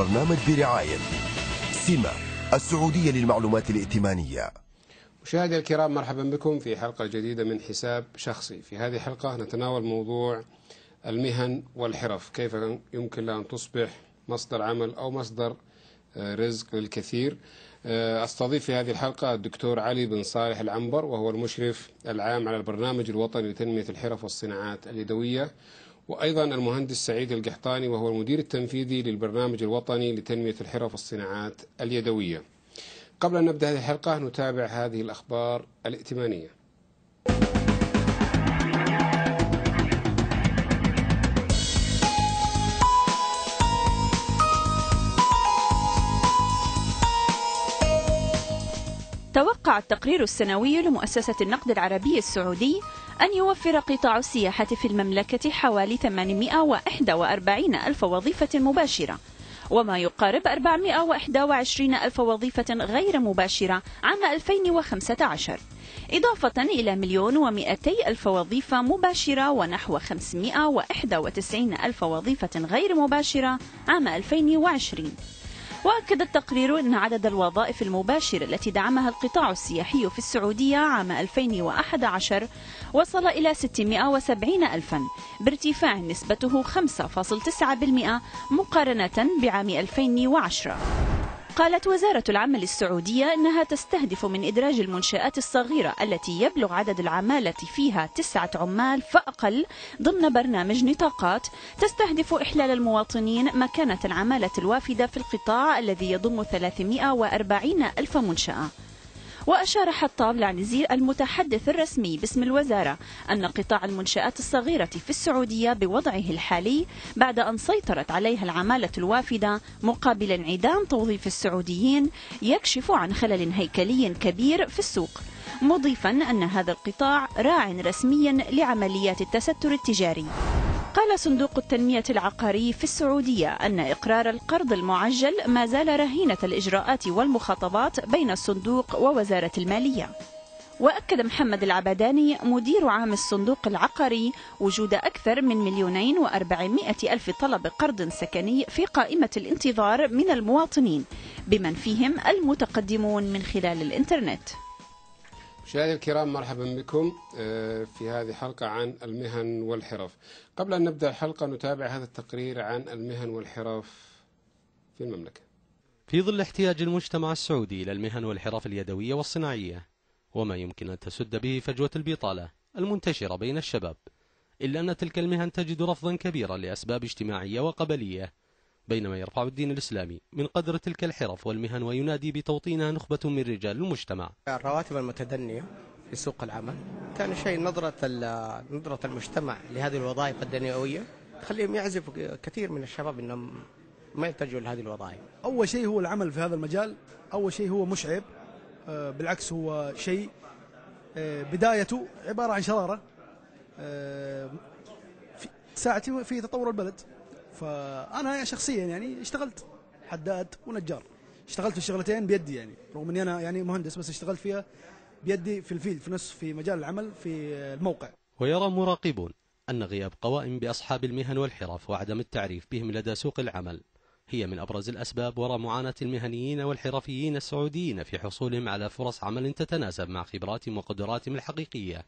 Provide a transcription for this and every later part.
البرنامج برعاية سيما السعودية للمعلومات الائتمانية مشاهدي الكرام مرحبا بكم في حلقة جديدة من حساب شخصي في هذه الحلقة نتناول موضوع المهن والحرف كيف يمكن أن تصبح مصدر عمل أو مصدر آه، رزق للكثير آه، استضيف في هذه الحلقه الدكتور علي بن صالح العنبر وهو المشرف العام على البرنامج الوطني لتنميه الحرف والصناعات اليدويه وأيضا المهندس سعيد القحطاني وهو المدير التنفيذي للبرنامج الوطني لتنمية الحرف والصناعات اليدوية قبل أن نبدأ هذه الحلقة نتابع هذه الأخبار الائتمانية توقع التقرير السنوي لمؤسسة النقد العربي السعودي أن يوفر قطاع السياحة في المملكة حوالي 841 ألف وظيفة مباشرة وما يقارب 421 ألف وظيفة غير مباشرة عام 2015 إضافة إلى مليون ومئتي ألف وظيفة مباشرة ونحو 591 ألف وظيفة غير مباشرة عام 2020 وأكد التقرير أن عدد الوظائف المباشرة التي دعمها القطاع السياحي في السعودية عام 2011 وصل إلى 670 ألفا بارتفاع نسبته 5.9% مقارنة بعام 2010 قالت وزارة العمل السعودية أنها تستهدف من إدراج المنشآت الصغيرة التي يبلغ عدد العمالة فيها تسعة عمال فأقل ضمن برنامج نطاقات تستهدف إحلال المواطنين مكانة العمالة الوافدة في القطاع الذي يضم 340 ألف منشأة وأشار حطاب العنزير المتحدث الرسمي باسم الوزارة أن قطاع المنشآت الصغيرة في السعودية بوضعه الحالي بعد أن سيطرت عليها العمالة الوافدة مقابل انعدام توظيف السعوديين يكشف عن خلل هيكلي كبير في السوق مضيفا أن هذا القطاع راع رسمي لعمليات التستر التجاري قال صندوق التنمية العقاري في السعودية أن إقرار القرض المعجل ما زال رهينة الإجراءات والمخاطبات بين الصندوق ووزارة المالية وأكد محمد العبداني مدير عام الصندوق العقاري وجود أكثر من مليونين وأربعمائة ألف طلب قرض سكني في قائمة الانتظار من المواطنين بمن فيهم المتقدمون من خلال الإنترنت مشاهدينا الكرام مرحبا بكم آه، في هذه حلقة عن المهن والحرف قبل أن نبدأ الحلقة نتابع هذا التقرير عن المهن والحرف في المملكة في ظل احتياج المجتمع السعودي إلى المهن والحرف اليدوية والصناعية وما يمكن أن تسد به فجوة البطالة المنتشرة بين الشباب إلا أن تلك المهن تجد رفضا كبيرا لأسباب اجتماعية وقبلية بينما يرفع الدين الإسلامي من قدر تلك الحرف والمهن وينادي بتوطينها نخبة من رجال المجتمع الرواتب المتدنية في سوق العمل ثاني شيء نظرة نظرة المجتمع لهذه الوظائف الدنيوية تخليهم يعزف كثير من الشباب انهم ما يتجهوا لهذه الوظائف. اول شيء هو العمل في هذا المجال، اول شيء هو مشعب آه، بالعكس هو شيء آه، بدايته عباره عن شراره آه، ساعتي في تطور البلد. فانا شخصيا يعني اشتغلت حداد ونجار اشتغلت في الشغلتين بيدي يعني رغم اني انا يعني مهندس بس اشتغلت فيها بيدي في الفيلد في نفس في مجال العمل في الموقع ويرى مراقبون أن غياب قوائم بأصحاب المهن والحرف وعدم التعريف بهم لدى سوق العمل هي من أبرز الأسباب وراء معاناة المهنيين والحرفيين السعوديين في حصولهم على فرص عمل تتناسب مع خبراتهم وقدراتهم الحقيقية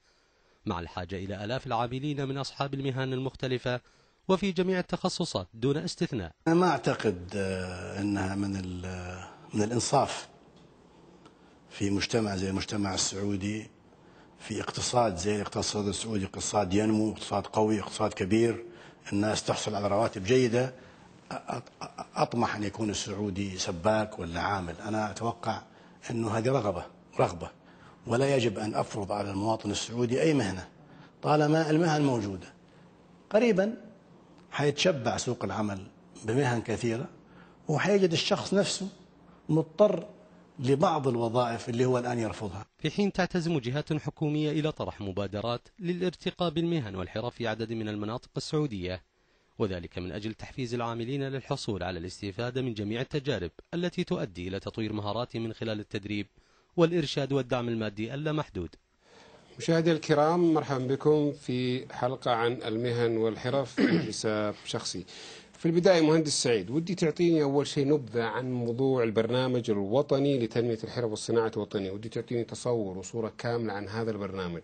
مع الحاجة إلى آلاف العاملين من أصحاب المهن المختلفة وفي جميع التخصصات دون استثناء أنا ما أعتقد آه، أنها من, آه، من الإنصاف في مجتمع زي المجتمع السعودي في اقتصاد زي الاقتصاد السعودي اقتصاد ينمو اقتصاد قوي اقتصاد كبير الناس تحصل على رواتب جيدة أطمح أن يكون السعودي سباك ولا عامل أنا أتوقع أنه هذه رغبة رغبة ولا يجب أن أفرض على المواطن السعودي أي مهنة طالما المهن موجودة قريبا حيتشبع سوق العمل بمهن كثيرة وحيجد الشخص نفسه مضطر لبعض الوظائف اللي هو الآن يرفضها في حين تعتزم جهات حكومية إلى طرح مبادرات للارتقاء بالمهن والحرف في عدد من المناطق السعودية وذلك من أجل تحفيز العاملين للحصول على الاستفادة من جميع التجارب التي تؤدي إلى تطوير مهاراتهم من خلال التدريب والإرشاد والدعم المادي اللامحدود مشاهدي الكرام مرحبا بكم في حلقة عن المهن والحرف حساب شخصي في البداية مهندس سعيد ودي تعطيني أول شيء نبذة عن موضوع البرنامج الوطني لتنمية الحرف والصناعة الوطنية ودي تعطيني تصور وصورة كاملة عن هذا البرنامج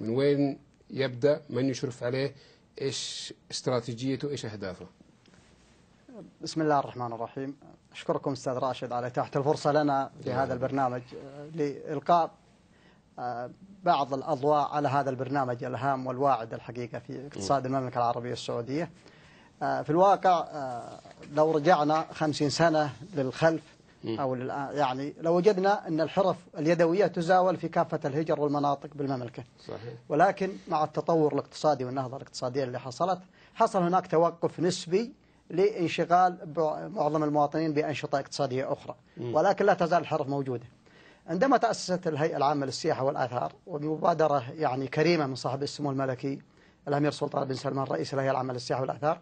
من وين يبدأ من يشرف عليه إيش استراتيجيته إيش أهدافه بسم الله الرحمن الرحيم أشكركم أستاذ راشد على إتاحة الفرصة لنا في هذا البرنامج آه، لإلقاء بعض الأضواء على هذا البرنامج الهام والواعد الحقيقة في اقتصاد المملكة العربية السعودية آه، في الواقع آه، لو رجعنا خمسين سنة للخلف أو يعني لو وجدنا أن الحرف اليدوية تزاول في كافة الهجر والمناطق بالمملكة صحيح. ولكن مع التطور الاقتصادي والنهضة الاقتصادية اللي حصلت حصل هناك توقف نسبي لانشغال معظم المواطنين بأنشطة اقتصادية أخرى ولكن لا تزال الحرف موجودة عندما تأسست الهيئة العامة للسياحة والآثار وبمبادرة يعني كريمة من صاحب السمو الملكي الأمير سلطان بن سلمان رئيس الهيئة العامة للسياحة والآثار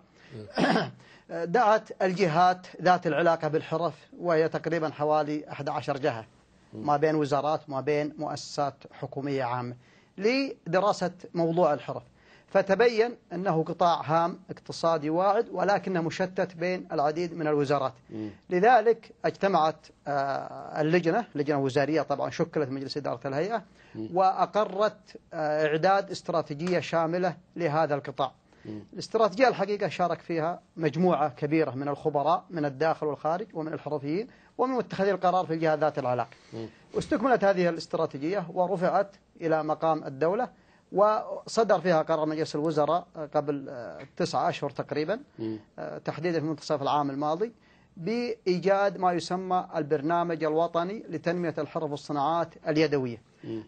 دعت الجهات ذات العلاقة بالحرف وهي تقريبا حوالي 11 جهة ما بين وزارات ما بين مؤسسات حكومية عامة لدراسة موضوع الحرف فتبين أنه قطاع هام اقتصادي واعد ولكنه مشتت بين العديد من الوزارات لذلك اجتمعت آه، اللجنة لجنة وزارية طبعا شكلت مجلس إدارة الهيئة وأقرت آه، إعداد استراتيجية شاملة لهذا القطاع الاستراتيجية الحقيقة شارك فيها مجموعة كبيرة من الخبراء من الداخل والخارج ومن الحرفيين ومن متخذي القرار في الجهات ذات العلاقة واستكملت هذه الاستراتيجية ورفعت إلى مقام الدولة وصدر فيها قرار مجلس الوزراء قبل آه، تسعة أشهر تقريبا آه، تحديدا في منتصف العام الماضي بإيجاد ما يسمى البرنامج الوطني لتنمية الحرف والصناعات اليدوية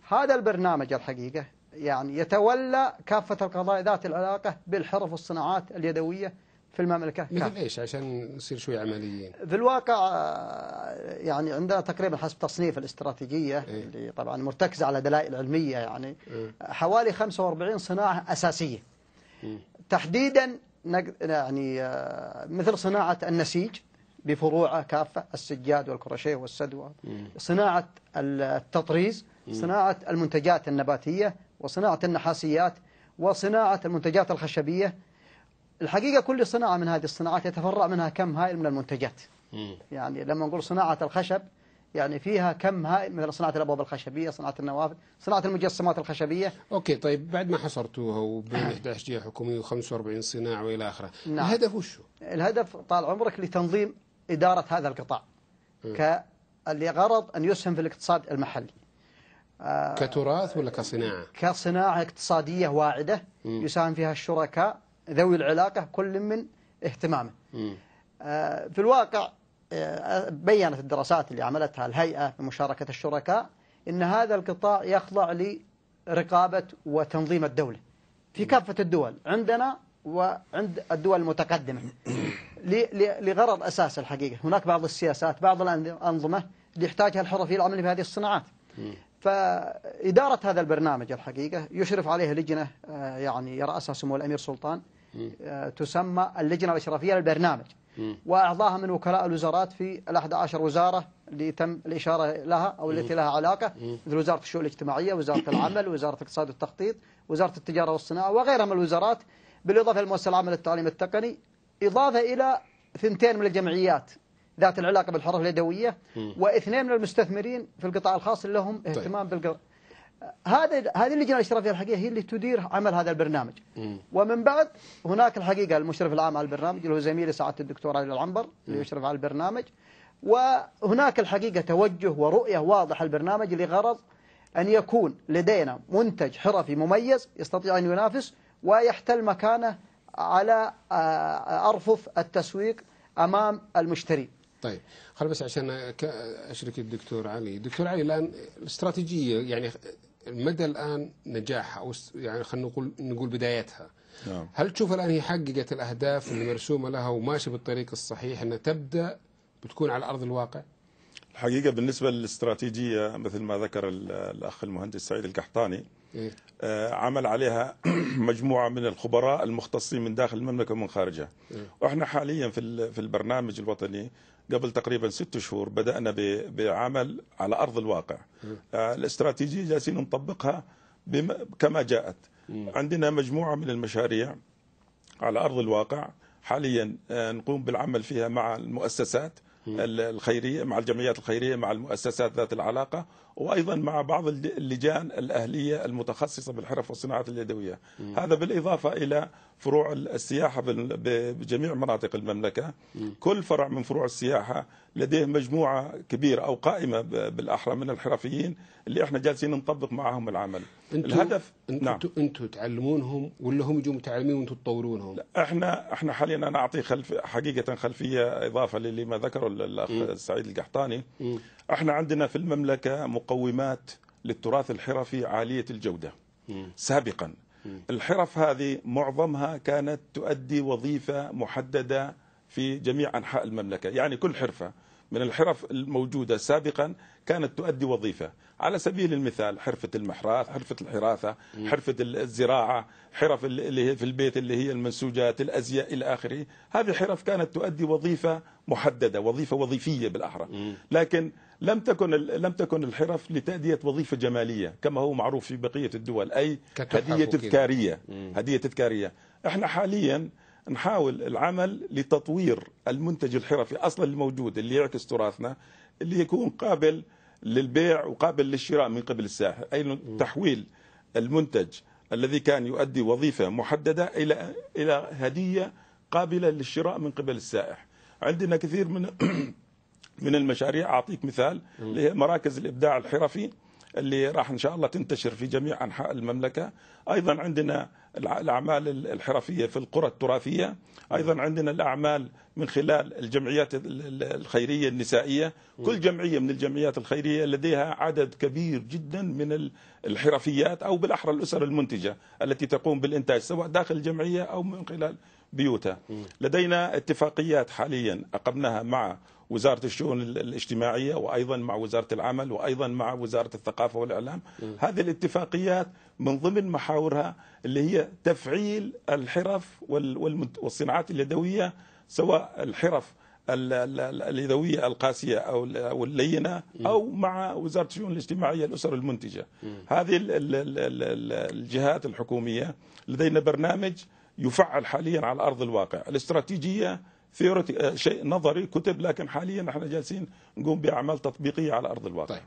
هذا البرنامج الحقيقة يعني يتولى كافة القضايا ذات العلاقة بالحرف والصناعات اليدوية في المملكة مثل إيش عشان نصير شوي عمليين في الواقع آه، يعني عندنا تقريبا حسب تصنيف الاستراتيجية إيه؟ اللي طبعا مرتكزة على دلائل علمية يعني إيه؟ حوالي 45 صناعة أساسية إيه؟ تحديدا يعني آه، مثل صناعة النسيج بفروعه كافة السجاد والكروشيه والسدوة إيه. صناعة التطريز إيه. صناعة المنتجات النباتية وصناعة النحاسيات وصناعة المنتجات الخشبية الحقيقة كل صناعة من هذه الصناعات يتفرع منها كم هائل من المنتجات يعني لما نقول صناعة الخشب يعني فيها كم هائل مثل صناعة الأبواب الخشبية صناعة النوافذ صناعة المجسمات الخشبية أوكي طيب بعد ما حصرتوها وبين 11 جهة حكومية و45 صناعة وإلى آخره نعم. الهدف وشو؟ الهدف طال عمرك لتنظيم إدارة هذا القطاع لغرض أن يسهم في الاقتصاد المحلي آه، كتراث ولا كصناعة؟ كصناعة اقتصادية واعدة يساهم فيها الشركاء ذوي العلاقة كل من اهتمامه آه، في الواقع آه، بيّنت الدراسات اللي عملتها الهيئة بمشاركة الشركاء أن هذا القطاع يخضع لرقابة وتنظيم الدولة في كافة الدول عندنا وعند الدول المتقدمة لغرض أساس الحقيقة هناك بعض السياسات بعض الأنظمة اللي يحتاجها الحرفي العملي في هذه الصناعات فإدارة هذا البرنامج الحقيقة يشرف عليه لجنة آه، يعني يرأسها سمو الأمير سلطان آه، تسمى اللجنة الإشرافية للبرنامج وأعضاها من وكلاء الوزارات في الأحد عشر وزارة اللي تم الإشارة لها أو التي لها علاقة مثل وزارة الشؤون الاجتماعية وزارة العمل وزارة الاقتصاد والتخطيط وزارة التجارة والصناعة وغيرها من الوزارات بالإضافة للمؤسسة العامة للتعليم التقني إضافة إلى ثنتين من الجمعيات ذات العلاقة بالحرف اليدوية واثنين من المستثمرين في القطاع الخاص اللي لهم طيب. اهتمام طيب. هذا هذه اللجنه الاشرافيه الحقيقه هي اللي تدير عمل هذا البرنامج ومن بعد هناك الحقيقه المشرف العام على البرنامج اللي هو زميلي سعاده الدكتور علي العنبر اللي يشرف على البرنامج وهناك الحقيقه توجه ورؤيه واضحه للبرنامج لغرض ان يكون لدينا منتج حرفي مميز يستطيع ان ينافس ويحتل مكانه على آه، آه، ارفف التسويق امام المشتري. طيب خل بس عشان اشرك الدكتور علي، دكتور علي الان الاستراتيجيه يعني مدى الآن نجاحها أو يعني خلينا نقول نقول بدايتها نعم. هل تشوف الآن هي حققت الأهداف اللي مرسومة لها وماشية بالطريق الصحيح أنها تبدأ بتكون على أرض الواقع؟ الحقيقة بالنسبة للاستراتيجية مثل ما ذكر الأخ المهندس سعيد القحطاني إيه؟ آه، عمل عليها مجموعة من الخبراء المختصين من داخل المملكة ومن خارجها إيه؟ وإحنا حاليا في في البرنامج الوطني قبل تقريبا ست شهور بدأنا بعمل على أرض الواقع آه، الاستراتيجية جالسين نطبقها كما جاءت عندنا مجموعة من المشاريع على أرض الواقع حاليا آه، نقوم بالعمل فيها مع المؤسسات الخيريه مع الجمعيات الخيريه مع المؤسسات ذات العلاقه وايضا مع بعض اللجان الاهليه المتخصصه بالحرف والصناعات اليدويه هذا بالاضافه الى فروع السياحه بجميع مناطق المملكه كل فرع من فروع السياحه لديه مجموعه كبيره او قائمه بالاحرى من الحرفيين اللي احنا جالسين نطبق معاهم العمل انتو الهدف انتو نعم انتم تعلمونهم ولا هم يجوا متعلمين وانتم تطورونهم؟ لا احنا احنا حاليا انا اعطي خلف حقيقه خلفيه اضافه للي ما ذكره الاخ سعيد القحطاني م. احنا عندنا في المملكه مقومات للتراث الحرفي عاليه الجوده م. سابقا م. الحرف هذه معظمها كانت تؤدي وظيفه محدده في جميع انحاء المملكه، يعني كل حرفه من الحرف الموجوده سابقا كانت تؤدي وظيفه على سبيل المثال حرفة المحراث حرفة الحراثة حرفة الزراعة حرف اللي هي في البيت اللي هي المنسوجات الأزياء إلى آخره هذه حرف كانت تؤدي وظيفة محددة وظيفة وظيفية بالأحرى لكن لم تكن لم تكن الحرف لتأدية وظيفة جمالية كما هو معروف في بقية الدول أي هدية تذكارية هدية تذكارية احنا حاليا نحاول العمل لتطوير المنتج الحرفي أصلا الموجود اللي يعكس تراثنا اللي يكون قابل للبيع وقابل للشراء من قبل الساحر أي تحويل المنتج الذي كان يؤدي وظيفة محددة إلى إلى هدية قابلة للشراء من قبل السائح عندنا كثير من من المشاريع أعطيك مثال اللي هي مراكز الإبداع الحرفي اللي راح إن شاء الله تنتشر في جميع أنحاء المملكة أيضا عندنا الأعمال الحرفية في القرى التراثية أيضا عندنا الأعمال من خلال الجمعيات الخيرية النسائية كل جمعية من الجمعيات الخيرية لديها عدد كبير جدا من الحرفيات أو بالأحرى الأسر المنتجة التي تقوم بالإنتاج سواء داخل الجمعية أو من خلال بيوتها لدينا اتفاقيات حاليا أقمناها مع وزارة الشؤون الاجتماعية وأيضا مع وزارة العمل وأيضا مع وزارة الثقافة والإعلام م. هذه الاتفاقيات من ضمن محاورها اللي هي تفعيل الحرف والصناعات اليدوية سواء الحرف اليدوية القاسية أو اللينة أو مع وزارة الشؤون الاجتماعية الأسر المنتجة م. هذه الجهات الحكومية لدينا برنامج يفعل حاليا على أرض الواقع الاستراتيجية ثيوريتي آه، شيء نظري كتب لكن حاليا نحن جالسين نقوم بأعمال تطبيقية على أرض الواقع طيب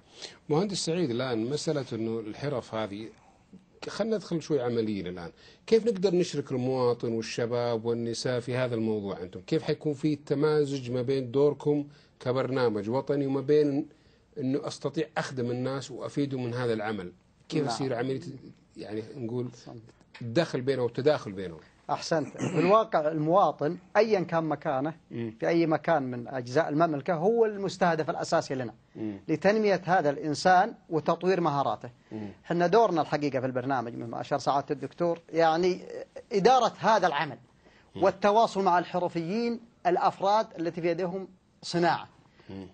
مهندس سعيد الآن مسألة أنه الحرف هذه خلينا ندخل شوي عمليين الآن كيف نقدر نشرك المواطن والشباب والنساء في هذا الموضوع أنتم كيف حيكون في تمازج ما بين دوركم كبرنامج وطني وما بين أنه أستطيع أخدم الناس وأفيدهم من هذا العمل كيف يصير عملية يعني نقول الدخل بينهم والتداخل بينهم أحسنت في الواقع المواطن أيا كان مكانه في أي مكان من أجزاء المملكة هو المستهدف الأساسي لنا لتنمية هذا الإنسان وتطوير مهاراته احنا دورنا الحقيقة في البرنامج مما أشار سعادة الدكتور يعني إدارة هذا العمل والتواصل مع الحرفيين الأفراد التي في يدهم صناعة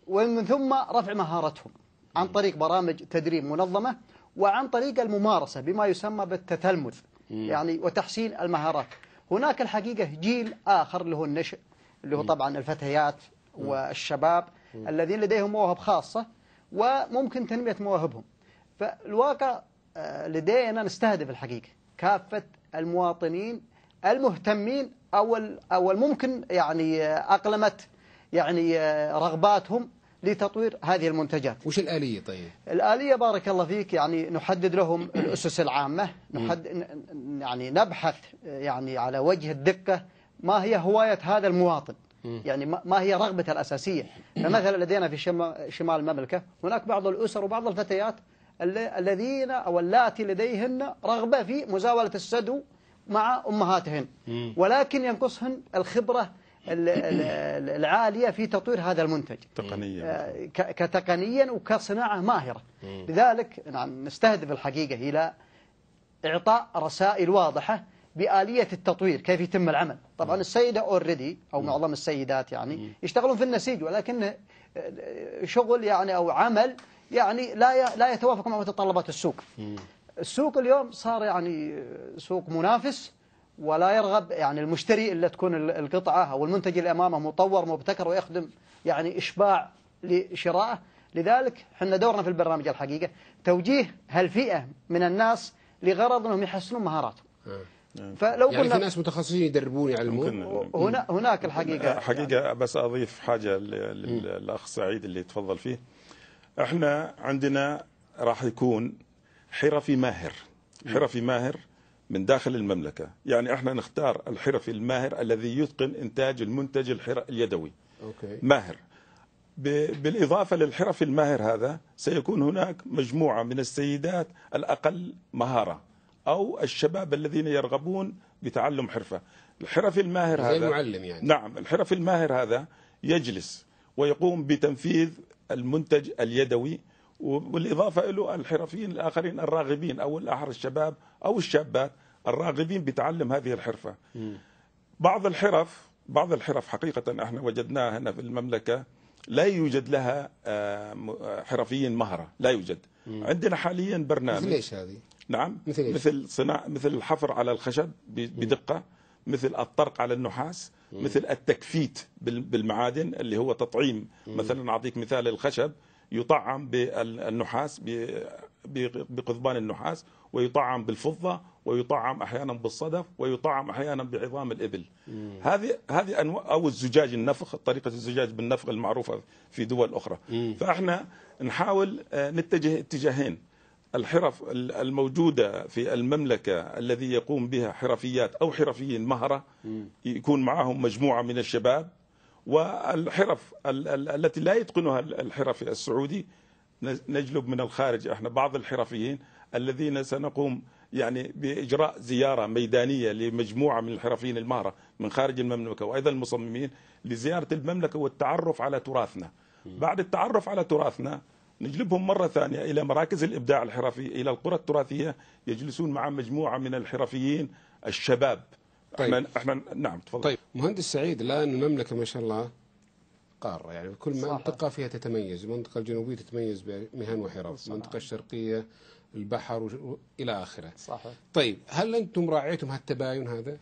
ومن ثم رفع مهارتهم عن طريق برامج تدريب منظمة وعن طريق الممارسة بما يسمى بالتتلمذ يعني وتحسين المهارات هناك الحقيقة جيل آخر اللي هو النشء اللي هو طبعا الفتيات والشباب الذين لديهم مواهب خاصة وممكن تنمية مواهبهم فالواقع آه، لدينا نستهدف الحقيقة كافة المواطنين المهتمين أو أو الممكن يعني آه، أقلمت يعني آه، رغباتهم لتطوير هذه المنتجات وش الآلية طيب؟ الآلية بارك الله فيك يعني نحدد لهم الأسس العامة نحد يعني نبحث يعني على وجه الدقة ما هي هواية هذا المواطن يعني ما هي رغبته الأساسية فمثلا لدينا في شمال المملكة هناك بعض الأسر وبعض الفتيات الذين أو اللاتي لديهن رغبة في مزاولة السدو مع أمهاتهن ولكن ينقصهن الخبرة العالية في تطوير هذا المنتج تقنيا آه، كتقنيا وكصناعة ماهرة لذلك نعم نستهدف الحقيقة إلى إعطاء رسائل واضحة بآلية التطوير كيف يتم العمل طبعا السيدة اوريدي أو معظم السيدات يعني يشتغلون في النسيج ولكن آه، شغل يعني أو عمل يعني لا لا يتوافق مع متطلبات السوق السوق اليوم صار يعني سوق منافس ولا يرغب يعني المشتري إلا تكون القطعة أو المنتج اللي أمامه مطور مبتكر ويخدم يعني إشباع لشرائه لذلك احنا دورنا في البرنامج الحقيقة توجيه هالفئة من الناس لغرض أنهم يحسنون مهاراتهم آه. فلو نعم. يعني كنا في ناس متخصصين يدربون يعلمون هنا هناك الحقيقة آه، حقيقة يعني. بس أضيف حاجة للأخ سعيد اللي تفضل فيه احنا عندنا راح يكون حرفي ماهر حرفي ماهر من داخل المملكة يعني احنا نختار الحرفي الماهر الذي يتقن إنتاج المنتج اليدوي أوكي. ماهر بالإضافة للحرف الماهر هذا سيكون هناك مجموعة من السيدات الأقل مهارة أو الشباب الذين يرغبون بتعلم حرفة الحرف الماهر زي هذا المعلم يعني نعم الحرف الماهر هذا يجلس ويقوم بتنفيذ المنتج اليدوي والإضافة له الحرفيين الآخرين الراغبين أو الأحر الشباب أو الشابات الراغبين بتعلم هذه الحرفة بعض الحرف بعض الحرف حقيقة احنا وجدناها هنا في المملكة لا يوجد لها آه، آه، حرفيين مهرة لا يوجد عندنا حاليا برنامج مثل ايش هذه؟ نعم مثل, إيش؟ مثل صناع مثل الحفر على الخشب بدقة مثل الطرق على النحاس مثل التكفيت بالمعادن اللي هو تطعيم مثلا اعطيك مثال الخشب يطعم بالنحاس بقضبان النحاس ويطعم بالفضه ويطعم احيانا بالصدف ويطعم احيانا بعظام الابل هذه هذه انواع او الزجاج النفخ طريقه الزجاج بالنفخ المعروفه في دول اخرى فاحنا نحاول آه، نتجه اتجاهين الحرف الموجودة في المملكة الذي يقوم بها حرفيات أو حرفيين مهرة يكون معهم مجموعة من الشباب والحرف التي لا يتقنها الحرفي السعودي نجلب من الخارج احنا بعض الحرفيين الذين سنقوم يعني باجراء زياره ميدانيه لمجموعه من الحرفيين المهره من خارج المملكه وايضا المصممين لزياره المملكه والتعرف على تراثنا. بعد التعرف على تراثنا نجلبهم مرة ثانية إلى مراكز الإبداع الحرفي إلى القرى التراثية يجلسون مع مجموعة من الحرفيين الشباب طيب. احنا احنا نعم تفضل طيب مهندس سعيد الآن المملكة ما شاء الله قارة يعني كل منطقة فيها تتميز المنطقة الجنوبية تتميز بمهن وحرف المنطقة الشرقية البحر و... إلى آخره صحيح طيب هل أنتم راعيتم هالتباين هذا؟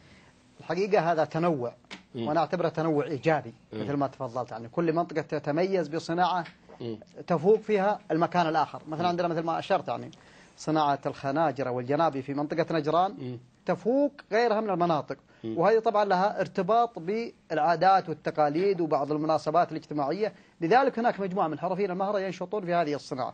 الحقيقة هذا تنوع م. وأنا أعتبره تنوع إيجابي م. مثل ما تفضلت يعني كل منطقة تتميز بصناعة م. تفوق فيها المكان الآخر مثلا عندنا مثل ما أشرت يعني صناعة الخناجر والجنابي في منطقة نجران تفوق غيرها من المناطق وهذه طبعا لها ارتباط بالعادات والتقاليد وبعض المناسبات الاجتماعية لذلك هناك مجموعة من حرفين المهرة ينشطون في هذه الصناعة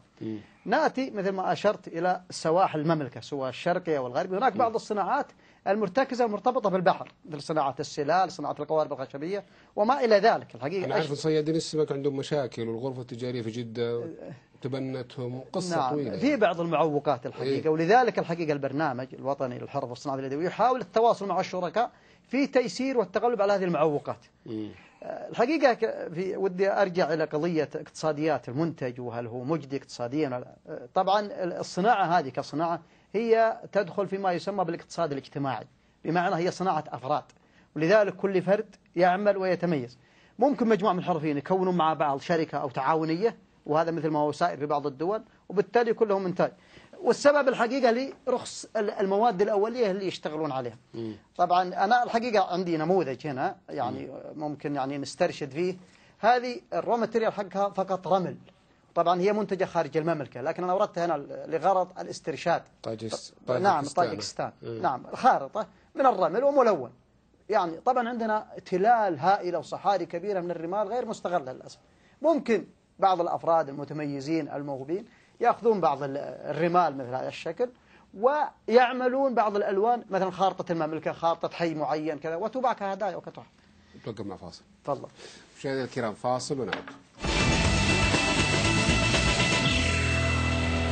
نأتي مثل ما أشرت إلى سواحل المملكة سواء الشرقية والغربية هناك بعض الصناعات المرتكزة مرتبطة بالبحر مثل صناعة السلال صناعة القوارب الخشبية وما إلى ذلك الحقيقة أنا اعرف صيادين السمك عندهم مشاكل والغرفة التجارية في جدة أه، تبنتهم قصة نعم طويلة في بعض المعوقات الحقيقة إيه؟ ولذلك الحقيقة البرنامج الوطني للحرف والصناعة اليدوية يحاول التواصل مع الشركاء في تيسير والتغلب على هذه المعوقات إيه؟ آه، الحقيقة في ودي أرجع إلى قضية اقتصاديات المنتج وهل هو مجدي اقتصاديا آه، طبعا الصناعة هذه كصناعة هي تدخل فيما يسمى بالاقتصاد الاجتماعي بمعنى هي صناعة أفراد ولذلك كل فرد يعمل ويتميز ممكن مجموعة من الحرفيين يكونوا مع بعض شركة أو تعاونية وهذا مثل ما هو سائر في بعض الدول وبالتالي كلهم انتاج والسبب الحقيقة لرخص المواد الأولية اللي يشتغلون عليها م. طبعا أنا الحقيقة عندي نموذج هنا يعني م. ممكن يعني نسترشد فيه هذه الرو حقها فقط رمل طبعا هي منتجة خارج المملكة لكن أنا وردتها هنا لغرض الاسترشاد نعم، طاجستان نعم طاجكستان نعم الخارطة من الرمل وملون يعني طبعا عندنا تلال هائلة وصحاري كبيرة من الرمال غير مستغلة للأسف ممكن بعض الأفراد المتميزين الموهوبين يأخذون بعض الرمال مثل هذا الشكل ويعملون بعض الألوان مثلا خارطة المملكة خارطة حي معين كذا وتباع كهدايا وكتحف نتوقف مع فاصل تفضل مشاهدينا الكرام فاصل ونعود